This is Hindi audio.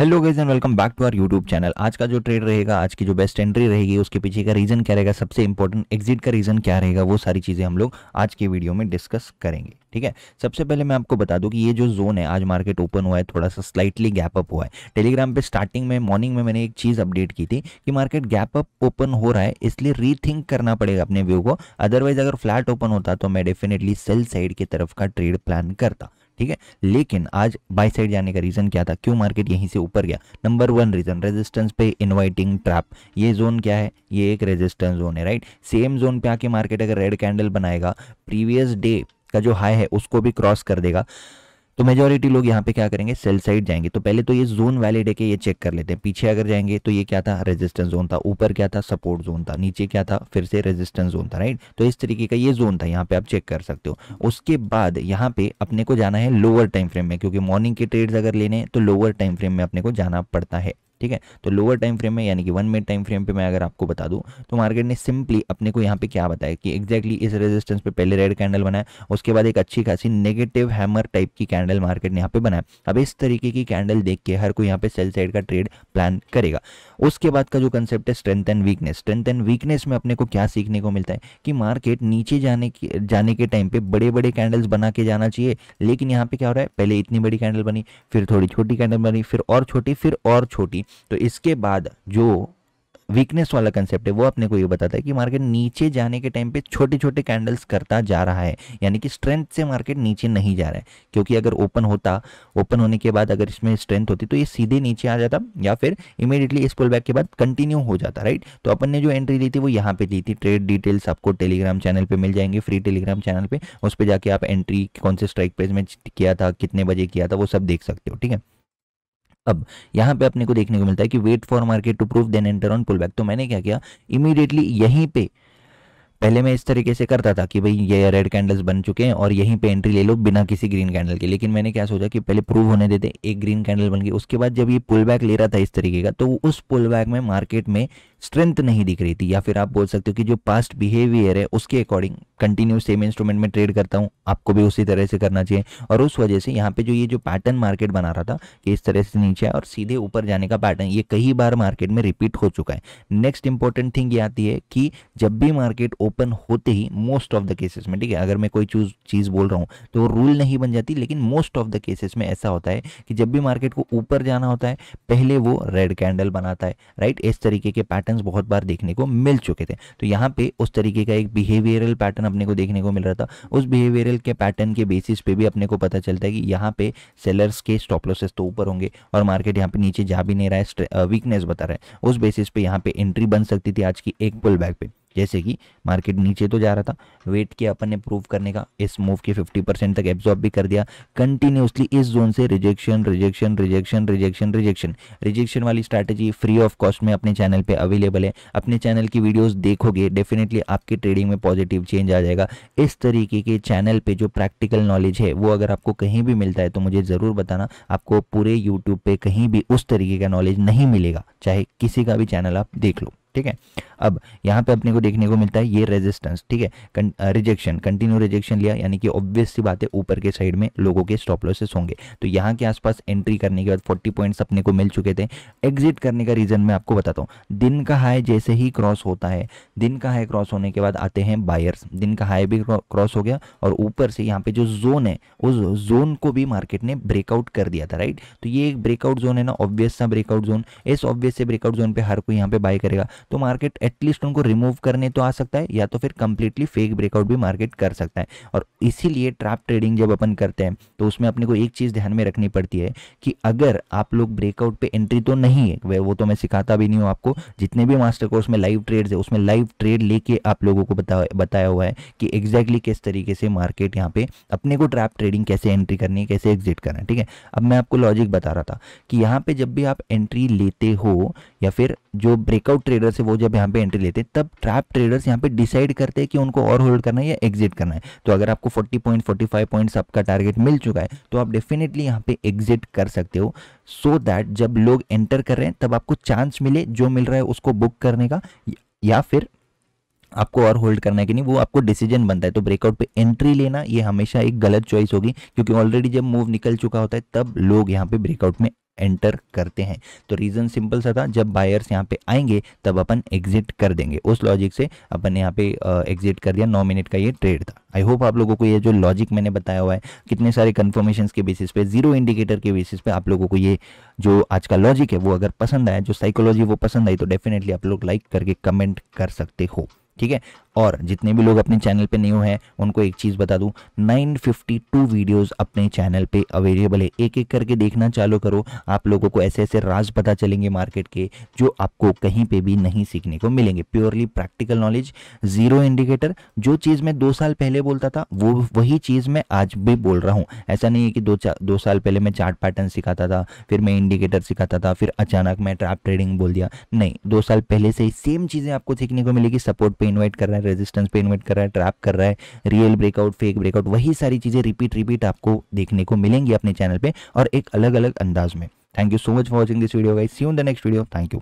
hello guys and welcome back to our YouTube channel आज का जो ट्रेड रहेगा आज की जो बेस्ट एंट्री रहेगी उसके पीछे का रीजन क्या रहेगा सबसे इंपॉर्टेंट एग्जिट का रीजन क्या रहेगा वो सारी चीज़ें हम लोग आज की वीडियो में डिस्कस करेंगे ठीक है सबसे पहले मैं आपको बता दूं कि ये जो जोन है आज मार्केट ओपन हुआ है थोड़ा सा स्लाइटली गैप अप हुआ है टेलीग्राम पे स्टार्टिंग में मॉर्निंग में मैंने एक चीज़ अपडेट की थी कि मार्केट गैप अप ओपन हो रहा है इसलिए रीथिंक करना पड़ेगा अपने व्यू को अदरवाइज अगर फ्लैट ओपन होता तो मैं डेफिनेटली सेल साइड की तरफ का ट्रेड प्लान करता ठीक है लेकिन आज बाई साइड जाने का रीजन क्या था क्यों मार्केट यहीं से ऊपर गया नंबर वन रीजन रेजिस्टेंस पे इन्वाइटिंग ट्रैप ये जोन क्या है ये एक रेजिस्टेंस जोन है राइट सेम जोन पे आके मार्केट अगर रेड कैंडल बनाएगा प्रीवियस डे का जो हाई है उसको भी क्रॉस कर देगा तो मेजोरिटी लोग यहाँ पे क्या करेंगे सेल साइड जाएंगे तो पहले तो ये जोन वैलिड है कि ये चेक कर लेते हैं पीछे अगर जाएंगे तो ये क्या था रेजिस्टेंस जोन था ऊपर क्या था सपोर्ट जोन था नीचे क्या था फिर से रेजिस्टेंस जोन था राइट तो इस तरीके का ये जोन था यहाँ पे आप चेक कर सकते हो उसके बाद यहाँ पे अपने को जाना है लोअर टाइम फ्रेम में क्योंकि मॉर्निंग के ट्रेड अगर लेने तो लोअर टाइम फ्रेम में अपने को जाना पड़ता है ठीक है तो लोअर टाइम फ्रेम में यानी कि वन मिनट टाइम फ्रेम पे मैं अगर आपको बता दूँ तो मार्केट ने सिंपली अपने को यहाँ पे क्या बताया कि एक्जैक्टली इस रेजिस्टेंस पे पहले रेड कैंडल बनाया उसके बाद एक अच्छी खासी नेगेटिव हैमर टाइप की कैंडल मार्केट ने यहाँ पे बनाया अब इस तरीके की कैंडल देख के हर कोई यहाँ पे सेल साइड का ट्रेड प्लान करेगा उसके बाद का जो कंसेप्ट है strength and weakness strength and weakness में अपने को क्या सीखने को मिलता है कि मार्केट नीचे जाने के जाने के टाइम पे बड़े बड़े कैंडल्स बना के जाना चाहिए लेकिन यहाँ पे क्या हो रहा है पहले इतनी बड़ी कैंडल बनी फिर थोड़ी छोटी कैंडल बनी फिर और छोटी फिर और छोटी तो इसके बाद जो वीकनेस वाला कंसेप्ट है वो अपने को ये बताता है कि मार्केट नीचे जाने के टाइम पे छोटे छोटे कैंडल्स करता जा रहा है यानी कि स्ट्रेंथ से मार्केट नीचे नहीं जा रहा है क्योंकि अगर ओपन होता ओपन होने के बाद अगर इसमें स्ट्रेंथ होती तो ये सीधे नीचे आ जाता या फिर इमीडिएटली इस पुल बैक के बाद कंटिन्यू हो जाता राइट तो अपन ने जो एंट्री ली थी वो यहाँ पे ली थी ट्रेड डिटेल्स आपको टेलीग्राम चैनल पर मिल जाएंगे फ्री टेलीग्राम चैनल पर उस पर जाके आप एंट्री कौन से स्ट्राइक प्राइस में किया था कितने बजे किया था वो सब देख सकते हो ठीक है अब यहां पे अपने को देखने को मिलता है कि wait for market to prove then enter on pull back तो मैंने क्या किया इमीडिएटली यहीं पे पहले मैं इस तरीके से करता था कि भाई ये रेड कैंडल्स बन चुके हैं और यहीं पे एंट्री ले लो बिना किसी ग्रीन कैंडल के लेकिन मैंने क्या सोचा कि पहले प्रूव होने देते एक ग्रीन कैंडल बन गई उसके बाद जब ये पुल बैक ले रहा था इस तरीके का तो उस पुल बैक में मार्केट में स्ट्रेंथ नहीं दिख रही थी या फिर आप बोल सकते हो कि जो पास्ट बिहेवियर है उसके अकॉर्डिंग कंटिन्यू सेम इंस्ट्रूमेंट में ट्रेड करता हूँ आपको भी उसी तरह से करना चाहिए और उस वजह से यहाँ पे जो ये जो पैटर्न मार्केट बना रहा था कि इस तरह से नीचे और सीधे ऊपर जाने का पैटर्न ये कई बार मार्केट में रिपीट हो चुका है नेक्स्ट इंपॉर्टेंट थिंग ये आती है कि जब भी मार्केट ओपन होते ही मोस्ट ऑफ द केसेस में ठीक है अगर मैं कोई चूज चीज़ बोल रहा हूँ तो रूल नहीं बन जाती लेकिन मोस्ट ऑफ द केसेस में ऐसा होता है कि जब भी मार्केट को ऊपर जाना होता है पहले वो रेड कैंडल बनाता है राइट इस तरीके के पैटर्न पैटर्न्स बहुत बार देखने को मिल चुके थे तो यहाँ पे उस तरीके का एक बिहेवियरल पैटर्न अपने को देखने को मिल रहा था उस बिहेवियरल के पैटर्न के बेसिस पे भी अपने को पता चलता है कि यहाँ पे सेलर्स के स्टॉप लॉसेस तो ऊपर होंगे और मार्केट यहाँ पे नीचे जा भी नहीं रहा है वीकनेस बता रहा है उस बेसिस पे यहाँ पे एंट्री बन सकती थी आज की एक पुल बैक पर जैसे कि मार्केट नीचे तो जा रहा था वेट किया अपन ने प्रूव करने का इस मूव के 50 परसेंट तक एब्जॉर्ब भी कर दिया कंटिन्यूसली इस जोन से rejection rejection rejection rejection rejection rejection वाली स्ट्रैटेजी फ्री ऑफ कॉस्ट में अपने चैनल पे अवेलेबल है अपने चैनल की वीडियोस देखोगे डेफिनेटली आपकी ट्रेडिंग में पॉजिटिव चेंज आ जाएगा इस तरीके के चैनल पर जो प्रैक्टिकल नॉलेज है वो अगर आपको कहीं भी मिलता है तो मुझे ज़रूर बताना आपको पूरे यूट्यूब पर कहीं भी उस तरीके का नॉलेज नहीं मिलेगा चाहे किसी का भी चैनल आप देख लो ठीक है अब यहाँ पे अपने को देखने को मिलता है ये रेजिस्टेंस ठीक है रिजेक्शन कंटिन्यू रिजेक्शन लिया यानी कि ऑब्वियस सी बात है ऊपर के साइड में लोगों के स्टॉप लॉसेस होंगे तो यहाँ के आसपास एंट्री करने के बाद 40 पॉइंट्स अपने को मिल चुके थे एग्जिट करने का रीजन मैं आपको बताता हूँ दिन का हाई जैसे ही क्रॉस होता है दिन का हाई क्रॉस होने के बाद आते हैं बायर्स दिन का हाई भी क्रॉस हो गया और ऊपर से यहाँ पे जो जोन है उस जोन को भी मार्केट ने ब्रेकआउट कर दिया था राइट तो ये एक ब्रेकआउट जोन है ना ऑब्वियस सा ब्रेकआउट जोन इस ऑब्वियस से ब्रेकआउट जोन पे हर कोई यहाँ पे बाय करेगा तो मार्केट एटलीस्ट उनको रिमूव करने तो आ सकता है या तो फिर कंप्लीटली फेक ब्रेकआउट भी मार्केट कर सकता है और इसीलिए ट्रैप ट्रेडिंग जब अपन करते हैं तो उसमें अपने को एक चीज़ ध्यान में रखनी पड़ती है कि अगर आप लोग ब्रेकआउट पे एंट्री तो नहीं है वो तो मैं सिखाता भी नहीं हूँ आपको जितने भी मास्टर कोर्स में लाइव ट्रेड है उसमें लाइव ट्रेड लेके आप लोगों को बता बताया हुआ है कि एग्जैक्टली किस तरीके से मार्केट यहाँ पे अपने को ट्रैप ट्रेडिंग कैसे एंट्री करनी है कैसे एग्जिट करना है ठीक है अब मैं आपको लॉजिक बता रहा था कि यहाँ पे जब भी आप एंट्री लेते हो या फिर जो ब्रेकआउट ट्रेडर ट्रेडर्स है वो जब यहाँ पे एंट्री लेते हैं तब ट्रैप ट्रेडर्स यहाँ पे डिसाइड करते हैं कि उनको और होल्ड करना है या एग्जिट करना है तो अगर आपको 40 पॉइंट 45 पॉइंट्स आपका टारगेट मिल चुका है तो आप डेफिनेटली यहाँ पे एग्जिट कर सकते हो सो so दैट जब लोग एंटर कर रहे हैं तब आपको चांस मिले जो मिल रहा है उसको बुक करने का या फिर आपको और होल्ड करना है कि नहीं वो आपको डिसीजन बनता है तो ब्रेकआउट पे एंट्री लेना ये हमेशा एक गलत चॉइस होगी क्योंकि ऑलरेडी जब मूव निकल चुका होता है तब लोग यहाँ पे ब्रेकआउट में एंटर करते हैं तो रीज़न सिंपल सा था जब बायर्स यहाँ पे आएंगे तब अपन एग्जिट कर देंगे उस लॉजिक से अपन यहाँ पे एग्जिट कर दिया नौ मिनट का ये ट्रेड था आई होप आप लोगों को ये जो लॉजिक मैंने बताया हुआ है कितने सारे कन्फर्मेशन के बेसिस पे जीरो इंडिकेटर के बेसिस पे आप लोगों को ये जो आज का लॉजिक है वो अगर पसंद आया जो साइकोलॉजी वो पसंद आई तो डेफिनेटली आप लोग लाइक करके कमेंट कर सकते हो ठीक है और जितने भी लोग अपने चैनल पे न्यू हैं उनको एक चीज़ बता दूं 952 वीडियोस अपने चैनल पे अवेलेबल है एक एक करके देखना चालू करो आप लोगों को ऐसे ऐसे राज पता चलेंगे मार्केट के जो आपको कहीं पे भी नहीं सीखने को मिलेंगे purely practical knowledge zero indicator जो चीज़ मैं दो साल पहले बोलता था वो वही चीज़ मैं आज भी बोल रहा हूँ ऐसा नहीं है कि दो दो साल पहले मैं चार्ट पैटर्न सिखाता था फिर मैं इंडिकेटर सिखाता था फिर अचानक मैं ट्रैप ट्रेडिंग बोल दिया नहीं दो साल पहले से ही सेम चीज़ें आपको सीखने को मिलेगी सपोर्ट पे इन्वाइट कर रहा है रेजिस्टेंस पे इन्वाइट कर रहा है ट्रैप कर रहा है रियल ब्रेकआउट फेक ब्रेकआउट वही सारी चीज़ें रिपीट रिपीट आपको देखने को मिलेंगी अपने चैनल पर और एक अलग अलग अंदाज में thank you so much for watching this video guys see you in the next video thank you